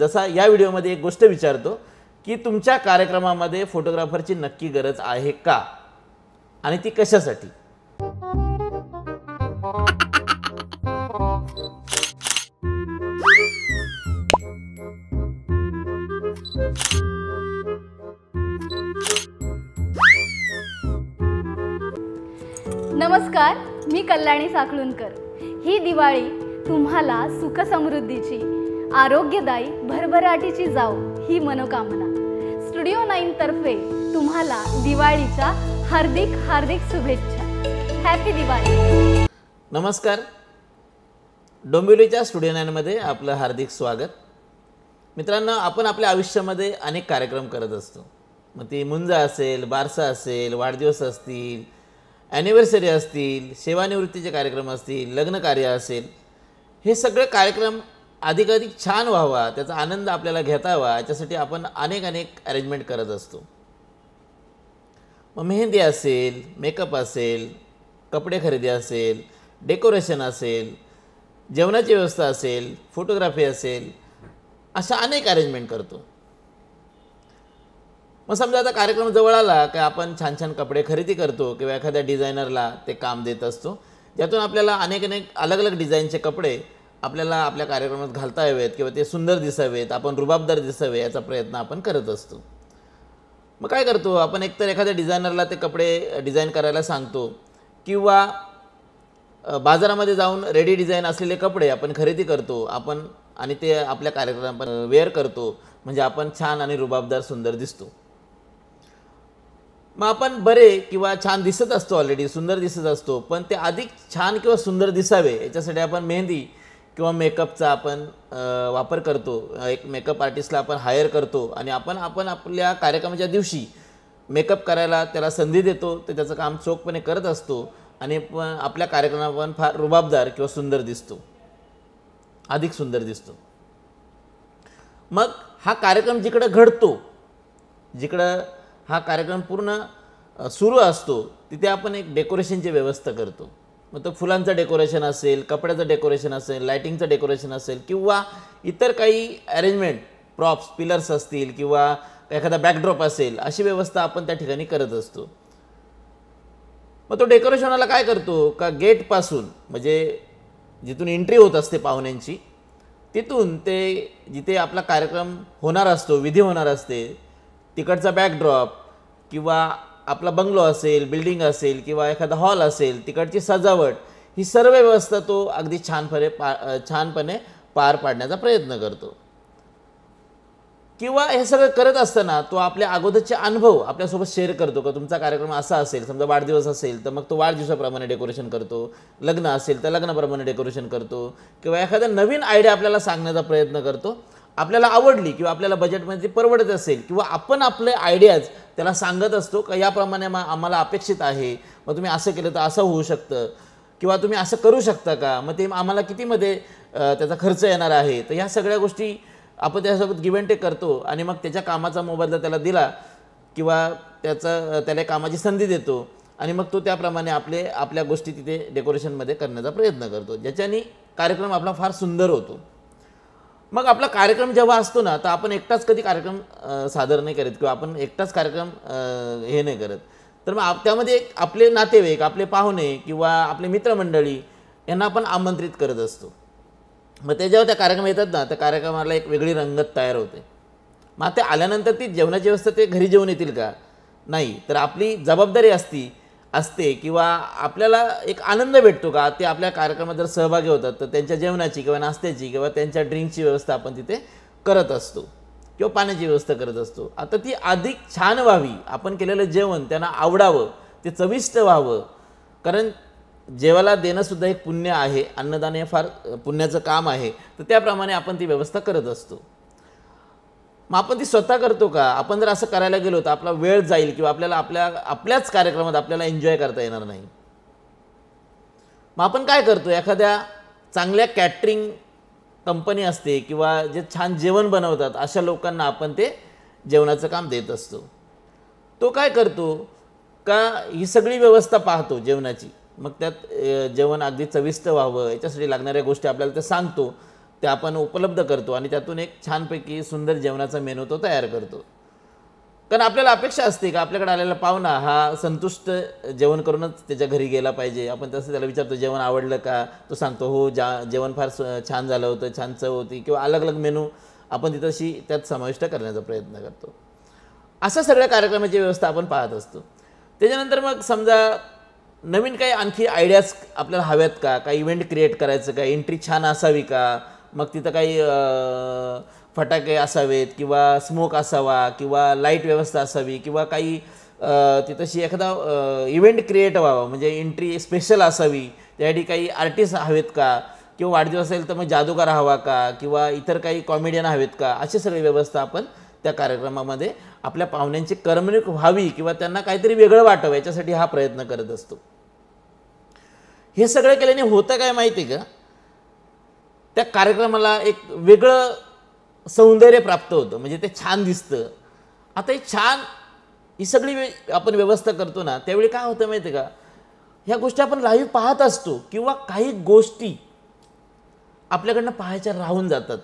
जसा या व्हिडिओमध्ये एक गोष्ट विचारतो की तुमच्या कार्यक्रमामध्ये फोटोग्राफरची नक्की गरज आहे का आणि ती कशासाठी नमस्कार मी कल्याणी साखळुणकर ही दिवाळी तुम्हाला सुखसमृद्धीची आरोग्यदायी भरभराटीची जाऊ ही मनोकामना स्टुडिओ नाईन तर्फे तुम्हाला दिवाळीच्या हार्दिक हार्दिक शुभेच्छा हॅपी दिवाळी नमस्कार डोंबिवलीच्या स्टुडिओ मध्ये आपलं हार्दिक स्वागत मित्रांनो आपण आपल्या आयुष्यामध्ये अनेक कार्यक्रम करत असतो मग ती मुंजा असेल बारसा असेल वाढदिवस असतील ॲनिव्हर्सरी असतील सेवानिवृत्तीचे कार्यक्रम असतील लग्नकार्य असेल हे सगळे कार्यक्रम अधिकाधिक छान व्हावा त्याचा आनंद आपल्याला घेतावा याच्यासाठी आपण अनेक अनेक अरेंजमेंट करत असतो मग मेहंदी असेल मेकअप असेल कपडे खरेदी असेल डेकोरेशन असेल जेवणाची व्यवस्था असेल फोटोग्राफी असेल अशा अनेक अरेंजमेंट करतो मग समजा आता कार्यक्रम जवळ आला की आपण छान छान कपडे खरेदी करतो किंवा एखाद्या डिझायनरला ते काम देत असतो ज्यातून आपल्याला अनेक अनेक अलग अलग डिझाईनचे कपडे आपल्याला आपल्या कार्यक्रमात घालता यावेत किंवा ते सुंदर दिसावेत आपण रुबाबदार दिसावे याचा प्रयत्न आपण करत असतो मग काय करतो आपण एकतर एखाद्या डिझायनरला ते कपडे डिझाईन करायला सांगतो किंवा बाजारामध्ये जाऊन रेडी डिझाईन असलेले कपडे आपण खरेदी करतो आपण आणि ते आपल्या कार्यक्रमात वेअर करतो म्हणजे आपण छान आणि रुबाबदार सुंदर दिसतो मग आपण बरे किंवा छान दिसत असतो ऑलरेडी सुंदर दिसत असतो पण ते अधिक छान किंवा सुंदर दिसावे याच्यासाठी आपण मेहंदी किंवा मेकअपचा आपण वापर करतो एक मेकअप आर्टिस्टला आपण हायर करतो आणि आपण आपण आपल्या कार्यक्रमाच्या दिवशी मेकअप करायला त्याला संधी देतो ते त्याचं काम चोखपणे करत असतो आणि पण आपल्या कार्यक्रमात पण फार रुबाबदार किंवा सुंदर दिसतो अधिक सुंदर दिसतो मग हा कार्यक्रम जिकडं घडतो जिकडं हा कार्यक्रम पूर्ण सुरू असतो तिथे आपण एक डेकोरेशनची व्यवस्था करतो मग तो फुलांचं डेकोरेशन असेल कपड्याचं डेकोरेशन असेल लायटिंगचं डेकोरेशन असेल किंवा इतर काही अरेंजमेंट प्रॉप्स पिलर्स असतील किंवा एखादा बॅकड्रॉप असेल अशी व्यवस्था आपण त्या ठिकाणी करत असतो मग तो डेकोरेशनाला काय करतो का गेटपासून म्हणजे जिथून एंट्री होत असते पाहुण्यांची तिथून ते जिथे आपला कार्यक्रम होणार असतो विधी होणार असते तिकडचा बॅकड्रॉप किंवा आपला बंगलो असेल बिल्डिंग असेल किंवा एखादा हॉल असेल तिकडची सजावट ही सर्व व्यवस्था तो अगदी छानपणे पा छानपणे पार पाडण्याचा प्रयत्न करतो किंवा हे सगळं करत असताना तो आपल्या अगोदरचे अनुभव आपल्यासोबत शेअर करतो का तुमचा कार्यक्रम असा असेल समजा वाढदिवस असेल तर मग तो वाढदिवसाप्रमाणे डेकोरेशन करतो लग्न असेल तर लग्नाप्रमाणे डेकोरेशन करतो किंवा एखादा नवीन आयडिया आपल्याला सांगण्याचा प्रयत्न करतो आपल्याला आवडली किंवा आपल्याला बजेटमध्ये परवडत असेल किंवा आपण आपले आयडियाज त्याला सांगत असतो का याप्रमाणे मग आम्हाला अपेक्षित आहे मग तुम्ही असं केलं तर असं होऊ शकतं किंवा तुम्ही असं करू शकता का मग ते आम्हाला कितीमध्ये त्याचा खर्च येणार आहे तर ह्या सगळ्या गोष्टी आपण त्यासोबत गिव्हन टेक करतो आणि मग त्याच्या कामाचा मोबदला त्याला दिला किंवा त्याचा त्याला कामाची संधी देतो आणि मग तो त्याप्रमाणे आपले आपल्या गोष्टी तिथे डेकोरेशनमध्ये करण्याचा प्रयत्न करतो ज्याच्यानी कार्यक्रम आपला फार सुंदर होतो मग आपला कार्यक्रम जेव्हा असतो ना तर आपण एकटाच कधी कार्यक्रम सादर नाही करत किंवा आपण एकटाच कार्यक्रम हे नाही करत तर मग त्यामध्ये एक आपले नातेवाईक आपले पाहुणे किंवा आपले मित्रमंडळी यांना आपण आमंत्रित करत असतो मग ते जेव्हा त्या कार्यक्रम येतात ना त्या कार्यक्रमाला एक वेगळी रंगत तयार होते मग ते आल्यानंतर ती जेवणाची व्यवस्था ते घरी जेवण येतील का नाही तर आपली जबाबदारी असती असते किंवा आपल्याला एक आनंद भेटतो का ते आपल्या कार्यक्रमात जर सहभागी होतात तर त्यांच्या जेवणाची किंवा नाश्त्याची किंवा त्यांच्या ड्रिंकची व्यवस्था आपण तिथे करत असतो किंवा पाण्याची व्यवस्था करत असतो आता ती अधिक छान व्हावी आपण केलेलं जेवण त्यांना आवडावं ते चविष्ट व्हावं कारण जेवाला देणंसुद्धा एक पुण्य आहे अन्नदान हे फार पुण्याचं काम आहे तर त्याप्रमाणे आपण ती व्यवस्था करत असतो मग आपण ती स्वतः करतो का आपण जर असं करायला गेलो तर आपला वेळ जाईल किंवा आपल्याला आपल्या आपल्याच कार्यक्रमात आपल्याला एन्जॉय करता येणार नाही मग आपण काय करतो एखाद्या चांगल्या कॅटरिंग कंपनी असते किंवा जे छान जेवण बनवतात अशा लोकांना आपण ते जेवणाचं काम देत असतो तो काय करतो का ही सगळी व्यवस्था पाहतो जेवणाची मग त्यात जेवण अगदी चविष्ट व्हावं याच्यासाठी लागणाऱ्या गोष्टी आपल्याला ते सांगतो ते आपण उपलब्ध करतो आणि त्यातून एक छानपैकी सुंदर जेवणाचा मेनू तो तयार करतो कारण आपल्याला अपेक्षा असते का आपल्याकडे आलेला पाहुणा हा संतुष्ट जेवण करूनच त्याच्या घरी गेला पाहिजे आपण तसं त्याला विचारतो जेवण आवडलं का तो सांगतो हो जा जेवण फार छान झालं होतं छान चव होती किंवा अलग अलग मेनू आपण तिथंशी त्यात समाविष्ट करण्याचा प्रयत्न करतो अशा सगळ्या कार्यक्रमाची व्यवस्था आपण पाहत असतो त्याच्यानंतर मग समजा नवीन काही आणखी आयडियाज आपल्याला हव्यात का काही इव्हेंट क्रिएट करायचं का एंट्री छान असावी का मग तिथं काही फटाके असावेत किंवा स्मोक असावा किंवा लाईट व्यवस्था असावी किंवा काही तिथंशी एखादा इव्हेंट क्रिएट व्हावा म्हणजे एंट्री स्पेशल असावी त्यासाठी काही आर्टिस्ट हवेत का किंवा वाढदिवस असेल तर मग जादूगार हवा का किंवा इतर काही कॉमेडियन हवेत का अशी सगळी व्यवस्था आपण त्या कार्यक्रमामध्ये आपल्या पाहुण्यांची करमणूक व्हावी किंवा त्यांना काहीतरी वेगळं वाटावं याच्यासाठी हा प्रयत्न करत असतो हे सगळं केल्याने होतं काय माहिती आहे का त्या कार्यक्रमाला एक वेगळं सौंदर्य प्राप्त होतं म्हणजे ते छान दिसतं आता हे छान ही सगळी वे आपण व्यवस्था करतो ना त्यावेळी काय होतं माहिती आहे का ह्या गोष्टी आपण लाईव्ह पाहत असतो किंवा काही गोष्टी आपल्याकडनं पाहायच्या राहून जातात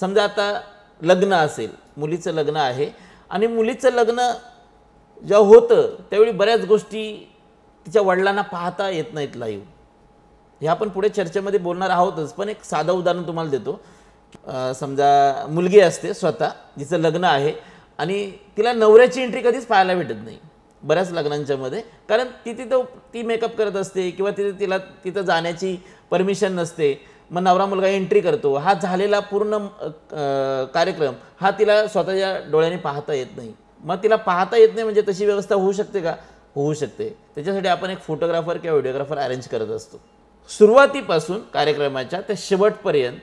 समजा आता लग्न असेल मुलीचं लग्न आहे आणि मुलीचं लग्न जेव्हा होतं त्यावेळी बऱ्याच गोष्टी तिच्या वडिलांना पाहता येत नाहीत लाईव्ह हे आपण पुढे चर्चेमध्ये बोलणार आहोतच पण एक साधं उदाहरण तुम्हाला देतो समजा मुलगी असते स्वतः जिचं लग्न आहे आणि तिला नवऱ्याची एंट्री कधीच पाहायला भेटत नाही बऱ्याच लग्नांच्यामध्ये कारण ती तिथं ती मेकअप करत असते किंवा तिथे तिला तिथं जाण्याची परमिशन नसते मग नवरा मुलगा एंट्री करतो हा झालेला पूर्ण कार्यक्रम हा तिला स्वतःच्या डोळ्याने पाहता येत नाही मग तिला पाहता येत नाही म्हणजे तशी व्यवस्था होऊ शकते का होऊ शकते त्याच्यासाठी आपण एक फोटोग्राफर किंवा व्हिडिओग्राफर अरेंज करत असतो सुरुवातीपासून कार्यक्रमाच्या त्या शेवटपर्यंत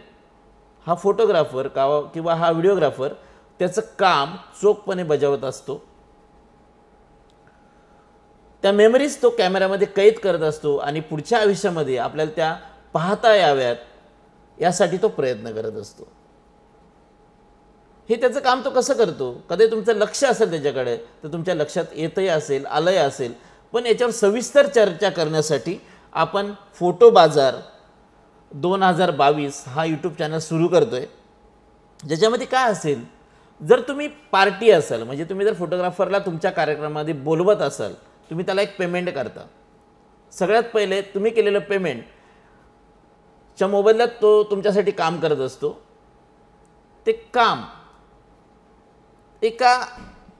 हा फोटोग्राफर का किंवा हा व्हिडिओग्राफर त्याचं काम चोखपणे बजावत असतो त्या मेमरीज तो कॅमेऱ्यामध्ये कैद करत असतो आणि पुढच्या आयुष्यामध्ये आपल्याला त्या पाहता याव्यात यासाठी तो प्रयत्न करत असतो हे त्याचं काम तो कसं करतो कधी तुमचं लक्ष असेल त्याच्याकडे तर तुमच्या लक्षात येतही असेल आलंही असेल पण याच्यावर सविस्तर चर्चा करण्यासाठी आपण फोटो बाजार दोन हजार बावीस हा यूट्यूब चॅनल सुरू करतो आहे ज्याच्यामध्ये काय असेल जर तुम्ही पार्टी असाल म्हणजे तुम्ही जर फोटोग्राफरला तुमच्या कार्यक्रमामध्ये बोलवत असाल तुम्ही त्याला एक पेमेंट करता सगळ्यात पहिले तुम्ही केलेलं पेमेंट च्या मोबाईलला तो तुमच्यासाठी काम करत असतो ते काम एका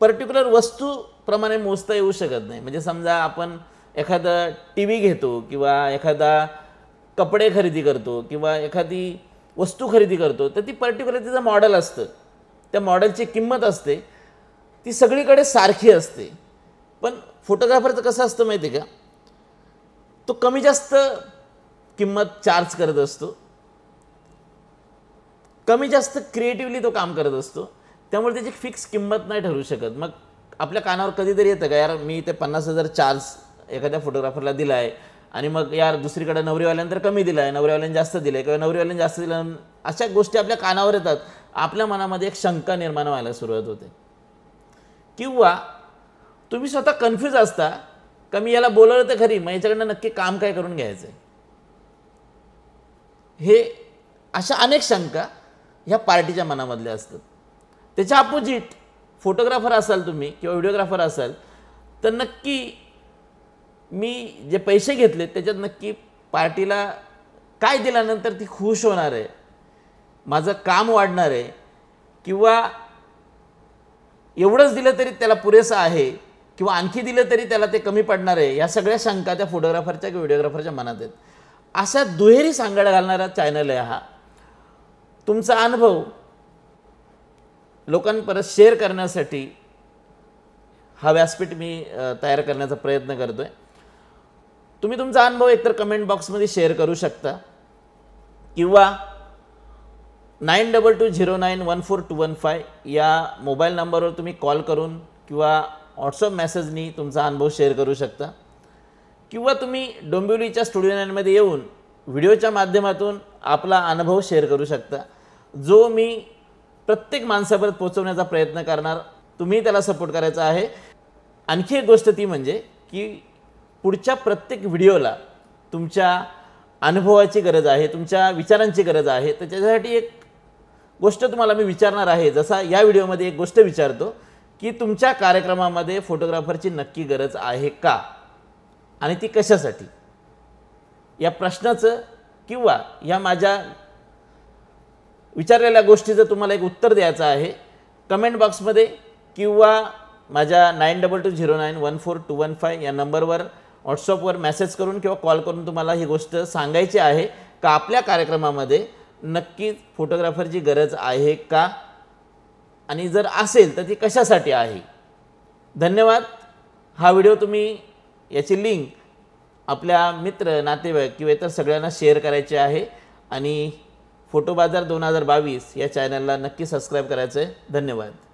पर्टिक्युलर वस्तूप्रमाणे मोजता येऊ शकत नाही म्हणजे समजा आपण एखादा टी व्ही घेतो किंवा एखादा कपडे खरेदी करतो किंवा एखादी वस्तू खरेदी करतो तर ती पर्टिक्युलर तिचं मॉडेल असतं त्या मॉडेलची किंमत असते ती सगळीकडे सारखी असते पण फोटोग्राफरचं कसं असतं माहिती आहे का तो कमी जास्त किंमत चार्ज करत असतो कमी जास्त क्रिएटिवली तो काम करत असतो त्यामुळे त्याची फिक्स किंमत नाही ठरू शकत मग आपल्या कानावर कधीतरी येतं का यार मी ते पन्नास हजार चार्ज एखाद्या फोटोग्राफरला दिला आहे आणि मग यार दुसरीकडे नवरीवाल्यानंतर कमी दिला आहे नवरीवाल्यांनी जास्त दिलं आहे किंवा नवरीवाल्यांनी जास्त दिलं अशा गोष्टी आपल्या कानावर येतात आपल्या मनामध्ये एक शंका निर्माण व्हायला सुरुवात होते किंवा तुम्ही स्वतः कन्फ्यूज असता का मी याला बोलवलं तर खरी मग याच्याकडनं नक्की काम काय करून घ्यायचं आहे हे अशा अनेक शंका ह्या पार्टीच्या मनामधल्या असतात त्याच्या अपोजिट फोटोग्राफर असाल तुम्ही किंवा व्हिडिओग्राफर असाल तर नक्की मी जे पैसे घेतले त्याच्यात नक्की पार्टीला काय दिल्यानंतर ती खुश होणार आहे माझं काम वाढणार आहे किंवा एवढंच दिलं तरी त्याला पुरेसं आहे किंवा आणखी दिलं तरी त्याला ते कमी पडणार आहे या सगळ्या शंका त्या फोटोग्राफरच्या किंवा व्हिडिओग्राफरच्या मनात आहेत अशा दुहेरी सांगड घालणारा चॅनल आहे हा तुमचा अनुभव लोकांपर्यंत शेअर करण्यासाठी हा व्यासपीठ मी तयार करण्याचा प्रयत्न करतो आहे तुम्ही तुमचा अनुभव एकतर कमेंट बॉक्समध्ये शेअर करू शकता किंवा nine double two zero nine one four two one five या मोबाईल नंबरवर तुम्ही कॉल करून किंवा व्हॉट्सअप मेसेजनी तुमचा अनुभव शेअर करू शकता किंवा तुम्ही डोंबिवलीच्या स्टुडिओ नाईनमध्ये येऊन व्हिडिओच्या माध्यमातून आपला अनुभव शेअर करू शकता जो मी प्रत्येक माणसापर्यंत पोहोचवण्याचा प्रयत्न करणार तुम्ही त्याला सपोर्ट करायचा आहे आणखी एक गोष्ट ती म्हणजे की पुढच्या प्रत्येक व्हिडिओला तुमच्या अनुभवाची गरज आहे तुमच्या विचारांची गरज आहे तर त्याच्यासाठी एक गोष्ट तुम्हाला मी विचारणार आहे जसा या व्हिडिओमध्ये एक गोष्ट विचारतो की तुमच्या कार्यक्रमामध्ये फोटोग्राफरची नक्की गरज आहे का आणि ती कशासाठी या प्रश्नाचं किंवा या माझ्या विचारलेल्या गोष्टीचं तुम्हाला एक उत्तर द्यायचं आहे कमेंट बॉक्समध्ये किंवा माझ्या nine double two zero nine one four two one five या नंबरवर व्हॉट्सअपवर मेसेज करून किंवा कॉल करून तुम्हाला ही गोष्ट सांगायची आहे का आपल्या कार्यक्रमामध्ये नक्कीच फोटोग्राफरची गरज आहे का आणि जर असेल तर ती कशासाठी आहे धन्यवाद हा व्हिडिओ तुम्ही याची लिंक आपल्या मित्र नातेवाईक किंवा इतर सगळ्यांना शेअर करायचे आहे आणि फोटो बाजार दोन हजार बावीस या चॅनलला नक्की सबस्क्राईब करायचं आहे धन्यवाद